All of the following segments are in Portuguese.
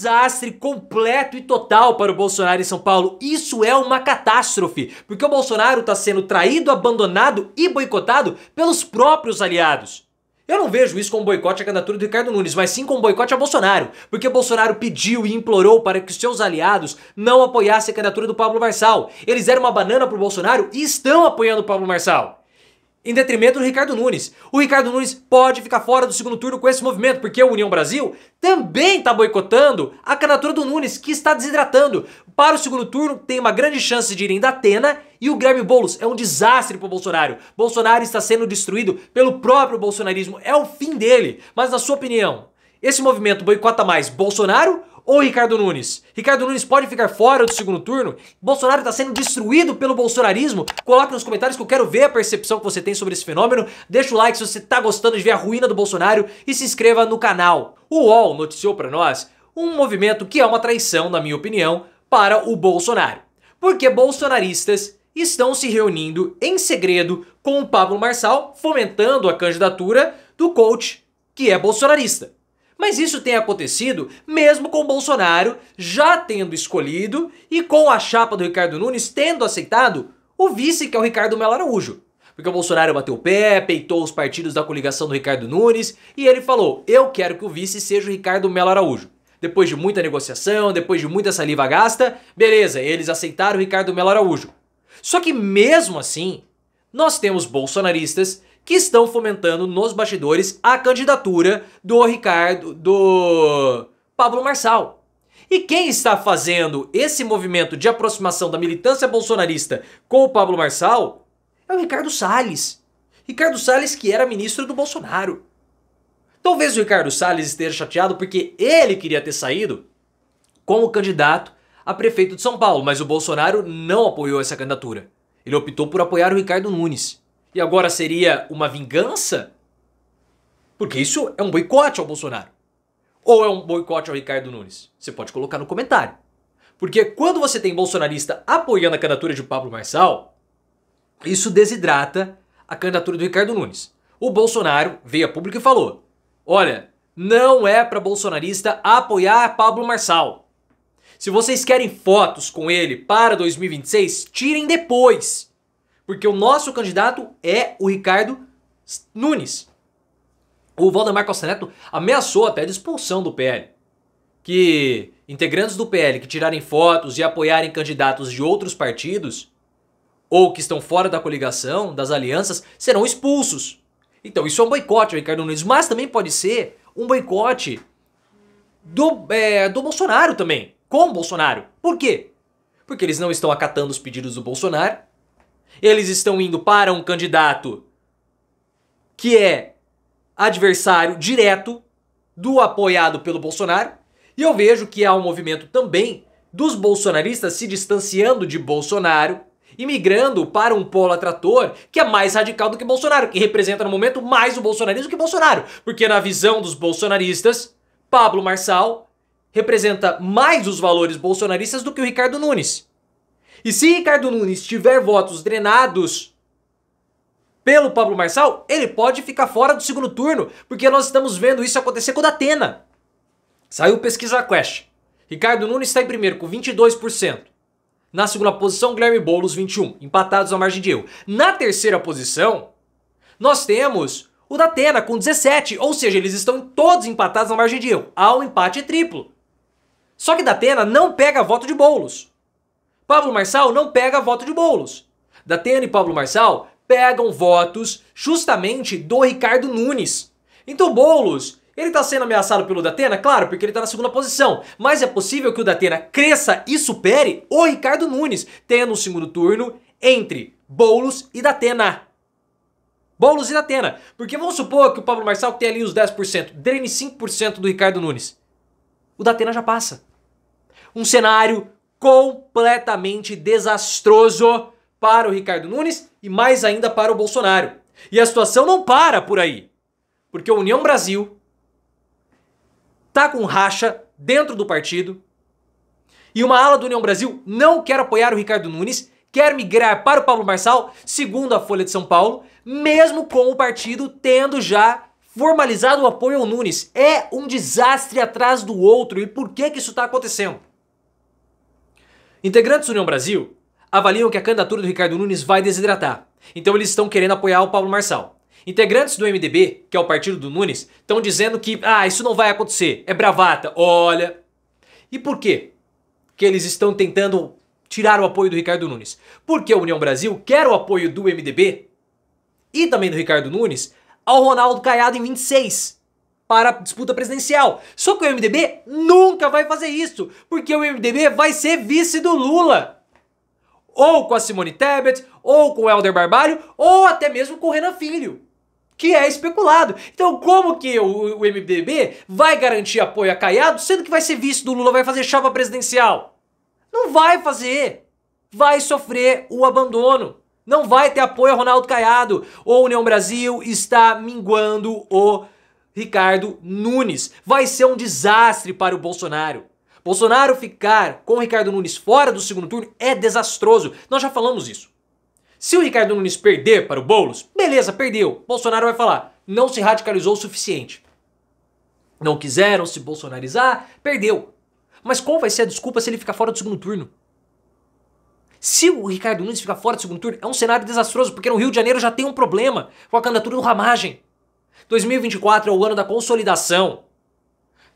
desastre completo e total para o Bolsonaro em São Paulo. Isso é uma catástrofe, porque o Bolsonaro está sendo traído, abandonado e boicotado pelos próprios aliados. Eu não vejo isso como boicote à candidatura do Ricardo Nunes, mas sim como boicote a Bolsonaro, porque Bolsonaro pediu e implorou para que seus aliados não apoiassem a candidatura do Pablo Marçal. Eles deram uma banana para o Bolsonaro e estão apoiando o Pablo Marçal em detrimento do Ricardo Nunes. O Ricardo Nunes pode ficar fora do segundo turno com esse movimento, porque a União Brasil também está boicotando a candidatura do Nunes, que está desidratando. Para o segundo turno, tem uma grande chance de irem da Atena e o Guilherme Boulos. É um desastre para o Bolsonaro. Bolsonaro está sendo destruído pelo próprio bolsonarismo. É o fim dele. Mas, na sua opinião, esse movimento boicota mais Bolsonaro ou Ricardo Nunes? Ricardo Nunes pode ficar fora do segundo turno? Bolsonaro está sendo destruído pelo bolsonarismo? Coloque nos comentários que eu quero ver a percepção que você tem sobre esse fenômeno. Deixa o like se você está gostando de ver a ruína do Bolsonaro e se inscreva no canal. O UOL noticiou para nós um movimento que é uma traição, na minha opinião, para o Bolsonaro. Porque bolsonaristas estão se reunindo em segredo com o Pablo Marçal, fomentando a candidatura do coach que é bolsonarista. Mas isso tem acontecido mesmo com Bolsonaro já tendo escolhido e com a chapa do Ricardo Nunes tendo aceitado o vice que é o Ricardo Melo Araújo. Porque o Bolsonaro bateu o pé, peitou os partidos da coligação do Ricardo Nunes e ele falou: Eu quero que o vice seja o Ricardo Melo Araújo. Depois de muita negociação, depois de muita saliva gasta, beleza, eles aceitaram o Ricardo Melo Araújo. Só que mesmo assim, nós temos bolsonaristas que estão fomentando nos bastidores a candidatura do Ricardo, do Pablo Marçal. E quem está fazendo esse movimento de aproximação da militância bolsonarista com o Pablo Marçal é o Ricardo Salles. Ricardo Salles que era ministro do Bolsonaro. Talvez o Ricardo Salles esteja chateado porque ele queria ter saído como candidato a prefeito de São Paulo, mas o Bolsonaro não apoiou essa candidatura. Ele optou por apoiar o Ricardo Nunes. E agora seria uma vingança? Porque isso é um boicote ao Bolsonaro. Ou é um boicote ao Ricardo Nunes? Você pode colocar no comentário. Porque quando você tem bolsonarista apoiando a candidatura de Pablo Marçal, isso desidrata a candidatura do Ricardo Nunes. O Bolsonaro veio a público e falou: "Olha, não é para bolsonarista apoiar Pablo Marçal. Se vocês querem fotos com ele para 2026, tirem depois. Porque o nosso candidato é o Ricardo Nunes. O Valdemar Costa Neto ameaçou até de expulsão do PL. Que integrantes do PL que tirarem fotos e apoiarem candidatos de outros partidos ou que estão fora da coligação, das alianças, serão expulsos. Então, isso é um boicote, Ricardo Nunes, mas também pode ser um boicote do, é, do Bolsonaro também, com o Bolsonaro. Por quê? Porque eles não estão acatando os pedidos do Bolsonaro eles estão indo para um candidato que é adversário direto do apoiado pelo Bolsonaro, e eu vejo que há um movimento também dos bolsonaristas se distanciando de Bolsonaro e migrando para um polo atrator que é mais radical do que Bolsonaro, que representa no momento mais o bolsonarismo que Bolsonaro, porque na visão dos bolsonaristas, Pablo Marçal representa mais os valores bolsonaristas do que o Ricardo Nunes. E se Ricardo Nunes tiver votos drenados pelo Pablo Marçal, ele pode ficar fora do segundo turno, porque nós estamos vendo isso acontecer com o Datena. Saiu pesquisa Quest. Ricardo Nunes está em primeiro com 22%. Na segunda posição, Guilherme Boulos, 21, empatados à margem de erro. Na terceira posição, nós temos o Datena com 17, ou seja, eles estão todos empatados na margem de erro. Há um empate triplo. Só que Datena não pega voto de Boulos. Pablo Marçal não pega voto de Boulos. Datena e Pablo Marçal pegam votos justamente do Ricardo Nunes. Então Boulos, ele está sendo ameaçado pelo Datena? Claro, porque ele está na segunda posição. Mas é possível que o Datena cresça e supere o Ricardo Nunes, tendo um segundo turno entre Boulos e Datena. Boulos e Datena. Porque vamos supor que o Pablo Marçal tem ali os 10%, drene 5% do Ricardo Nunes. O Datena já passa. Um cenário completamente desastroso para o Ricardo Nunes e mais ainda para o Bolsonaro. E a situação não para por aí, porque a União Brasil tá com racha dentro do partido e uma ala do União Brasil não quer apoiar o Ricardo Nunes, quer migrar para o Pablo Marçal, segundo a Folha de São Paulo, mesmo com o partido tendo já formalizado o apoio ao Nunes. É um desastre atrás do outro. E por que, que isso está acontecendo? Integrantes do União Brasil avaliam que a candidatura do Ricardo Nunes vai desidratar, então eles estão querendo apoiar o Paulo Marçal. Integrantes do MDB, que é o partido do Nunes, estão dizendo que ah, isso não vai acontecer, é bravata, olha. E por quê que eles estão tentando tirar o apoio do Ricardo Nunes? Porque a União Brasil quer o apoio do MDB e também do Ricardo Nunes ao Ronaldo Caiado em 26 para a disputa presidencial. Só que o MDB nunca vai fazer isso, porque o MDB vai ser vice do Lula. Ou com a Simone Tebet, ou com o Helder Barbalho, ou até mesmo com o Renan Filho, que é especulado. Então como que o, o MDB vai garantir apoio a Caiado, sendo que vai ser vice do Lula, vai fazer chapa presidencial? Não vai fazer. Vai sofrer o abandono. Não vai ter apoio a Ronaldo Caiado. Ou União Brasil está minguando o Ricardo Nunes. Vai ser um desastre para o Bolsonaro. Bolsonaro ficar com o Ricardo Nunes fora do segundo turno é desastroso. Nós já falamos isso. Se o Ricardo Nunes perder para o Boulos, beleza, perdeu. Bolsonaro vai falar, não se radicalizou o suficiente. Não quiseram se bolsonarizar, perdeu. Mas qual vai ser a desculpa se ele ficar fora do segundo turno? Se o Ricardo Nunes ficar fora do segundo turno, é um cenário desastroso, porque no Rio de Janeiro já tem um problema com a candidatura do Ramagem. 2024 é o ano da consolidação.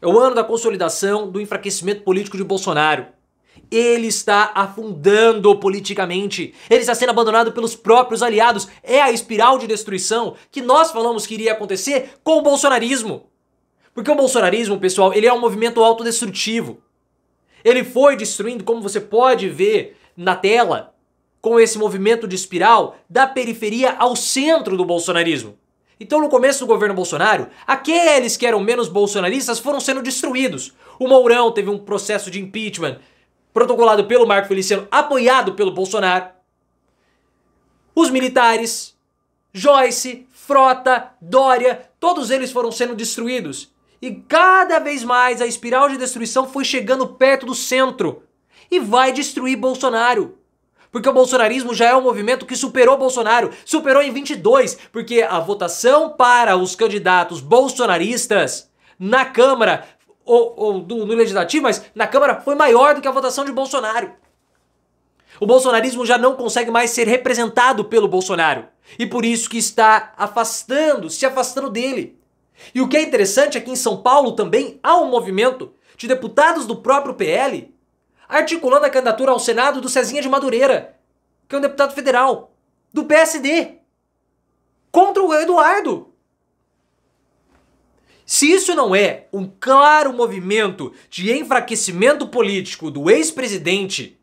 É o ano da consolidação do enfraquecimento político de Bolsonaro. Ele está afundando politicamente. Ele está sendo abandonado pelos próprios aliados. É a espiral de destruição que nós falamos que iria acontecer com o bolsonarismo. Porque o bolsonarismo, pessoal, ele é um movimento autodestrutivo. Ele foi destruindo, como você pode ver na tela, com esse movimento de espiral da periferia ao centro do bolsonarismo. Então, no começo do governo Bolsonaro, aqueles que eram menos bolsonaristas foram sendo destruídos. O Mourão teve um processo de impeachment protocolado pelo Marco Feliciano, apoiado pelo Bolsonaro. Os militares, Joyce, Frota, Dória, todos eles foram sendo destruídos. E cada vez mais a espiral de destruição foi chegando perto do centro e vai destruir Bolsonaro. Porque o bolsonarismo já é um movimento que superou Bolsonaro, superou em 22, porque a votação para os candidatos bolsonaristas na Câmara, ou, ou do, no Legislativo, mas na Câmara foi maior do que a votação de Bolsonaro. O bolsonarismo já não consegue mais ser representado pelo Bolsonaro. E por isso que está afastando, se afastando dele. E o que é interessante é que em São Paulo também há um movimento de deputados do próprio PL articulando a candidatura ao Senado do Cezinha de Madureira, que é um deputado federal, do PSD, contra o Eduardo. Se isso não é um claro movimento de enfraquecimento político do ex-presidente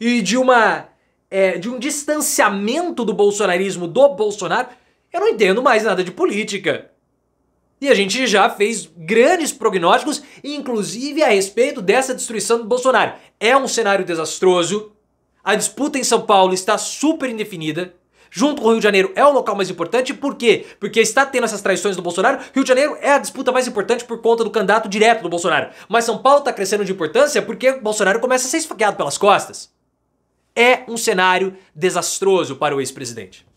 e de uma é, de um distanciamento do bolsonarismo do Bolsonaro, eu não entendo mais nada de política. E a gente já fez grandes prognósticos, inclusive a respeito dessa destruição do Bolsonaro. É um cenário desastroso. A disputa em São Paulo está super indefinida. Junto com o Rio de Janeiro é o local mais importante, por quê? Porque está tendo essas traições do Bolsonaro. Rio de Janeiro é a disputa mais importante por conta do candidato direto do Bolsonaro. Mas São Paulo está crescendo de importância porque o Bolsonaro começa a ser esfaqueado pelas costas. É um cenário desastroso para o ex-presidente.